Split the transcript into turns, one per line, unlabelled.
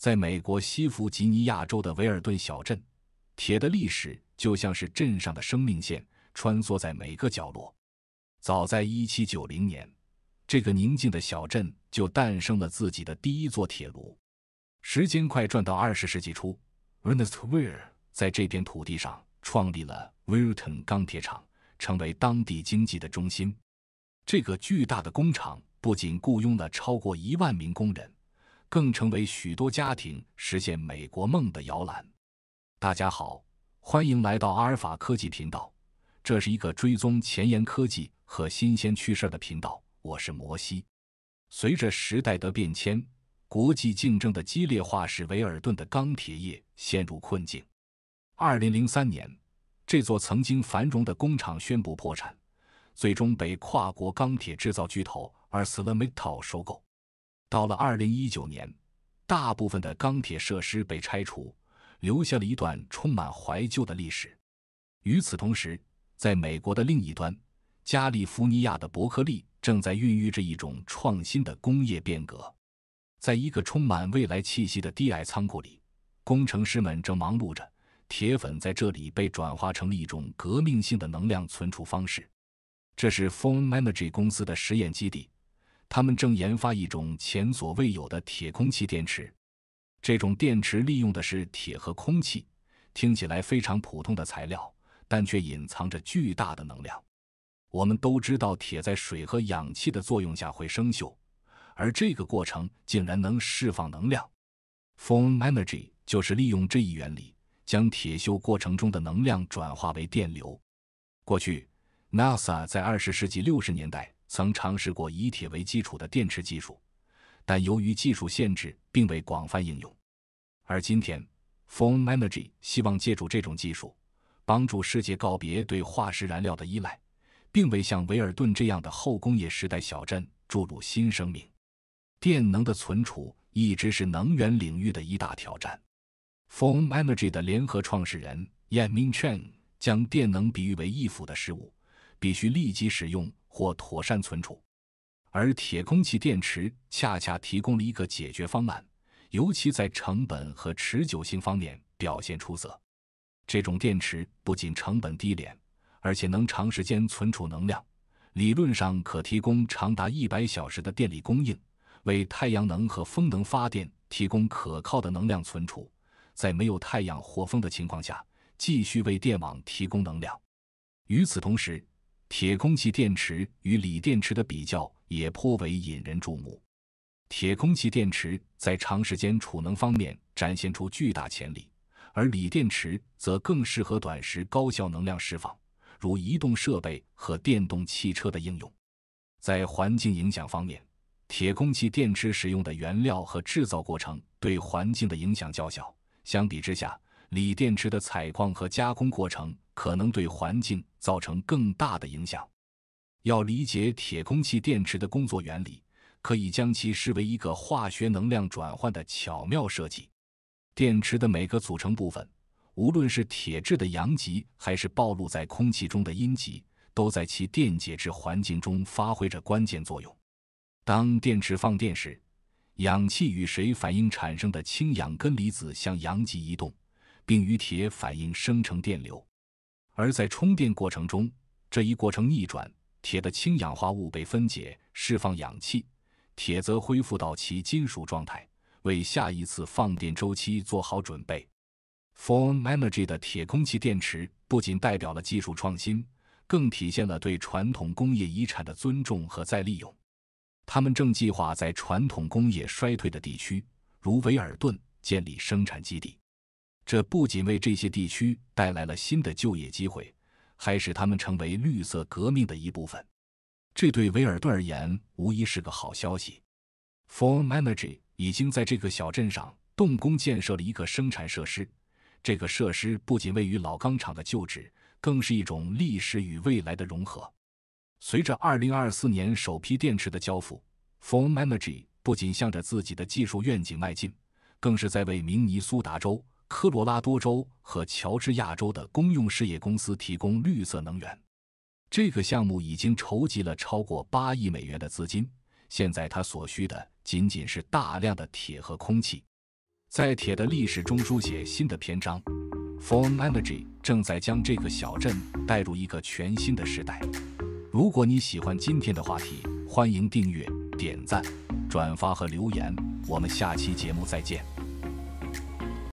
在美国西弗吉尼亚州的维尔顿小镇，铁的历史就像是镇上的生命线，穿梭在每个角落。早在一七九零年，这个宁静的小镇就诞生了自己的第一座铁炉。时间快转到二十世纪初，Ernest Weir 在这片土地上创立了 Weirton 钢铁厂，成为当地经济的中心。这个巨大的工厂不仅雇佣了超过一万名工人。更成为许多家庭实现美国梦的摇篮。大家好，欢迎来到阿尔法科技频道，这是一个追踪前沿科技和新鲜趣事的频道。我是摩西。随着时代的变迁，国际竞争的激烈化使维尔顿的钢铁业陷入困境。2003年，这座曾经繁荣的工厂宣布破产，最终被跨国钢铁制造巨头 ArcelorMittal 收购。到了二零一九年，大部分的钢铁设施被拆除，留下了一段充满怀旧的历史。与此同时，在美国的另一端，加利福尼亚的伯克利正在孕育着一种创新的工业变革。在一个充满未来气息的低矮仓库里，工程师们正忙碌着。铁粉在这里被转化成了一种革命性的能量存储方式。这是 h o n e Energy 公司的实验基地。他们正研发一种前所未有的铁空气电池。这种电池利用的是铁和空气，听起来非常普通的材料，但却隐藏着巨大的能量。我们都知道，铁在水和氧气的作用下会生锈，而这个过程竟然能释放能量。Form Energy 就是利用这一原理，将铁锈过程中的能量转化为电流。过去，NASA 在20世纪60年代。曾尝试过以铁为基础的电池技术，但由于技术限制，并未广泛应用。而今天，Form Energy 希望借助这种技术，帮助世界告别对化石燃料的依赖，并为像维尔顿这样的后工业时代小镇注入新生命。电能的存储一直是能源领域的一大挑战。Form Energy 的联合创始人 y n m i n g Chen 将电能比喻为易腐的食物，必须立即使用。或妥善存储，而铁空气电池恰恰提供了一个解决方案，尤其在成本和持久性方面表现出色。这种电池不仅成本低廉，而且能长时间存储能量，理论上可提供长达一百小时的电力供应，为太阳能和风能发电提供可靠的能量存储，在没有太阳或风的情况下继续为电网提供能量。与此同时，铁空气电池与锂电池的比较也颇为引人注目。铁空气电池在长时间储能方面展现出巨大潜力，而锂电池则更适合短时高效能量释放，如移动设备和电动汽车的应用。在环境影响方面，铁空气电池使用的原料和制造过程对环境的影响较小。相比之下，锂电池的采矿和加工过程可能对环境造成更大的影响。要理解铁空气电池的工作原理，可以将其视为一个化学能量转换的巧妙设计。电池的每个组成部分，无论是铁质的阳极还是暴露在空气中的阴极，都在其电解质环境中发挥着关键作用。当电池放电时，氧气与水反应产生的氢氧根离子向阳极移动。并与铁反应生成电流，而在充电过程中，这一过程逆转，铁的氢氧化物被分解，释放氧气，铁则恢复到其金属状态，为下一次放电周期做好准备。Form Energy 的铁空气电池不仅代表了技术创新，更体现了对传统工业遗产的尊重和再利用。他们正计划在传统工业衰退的地区，如维尔顿，建立生产基地。这不仅为这些地区带来了新的就业机会，还使他们成为绿色革命的一部分。这对维尔顿而言无疑是个好消息。Form Energy 已经在这个小镇上动工建设了一个生产设施，这个设施不仅位于老钢厂的旧址，更是一种历史与未来的融合。随着2024年首批电池的交付，Form Energy 不仅向着自己的技术愿景迈进，更是在为明尼苏达州。科罗拉多州和乔治亚州的公用事业公司提供绿色能源。这个项目已经筹集了超过八亿美元的资金，现在它所需的仅仅是大量的铁和空气，在铁的历史中书写新的篇章。Form Energy 正在将这个小镇带入一个全新的时代。如果你喜欢今天的话题，欢迎订阅、点赞、转发和留言。我们下期节目再见。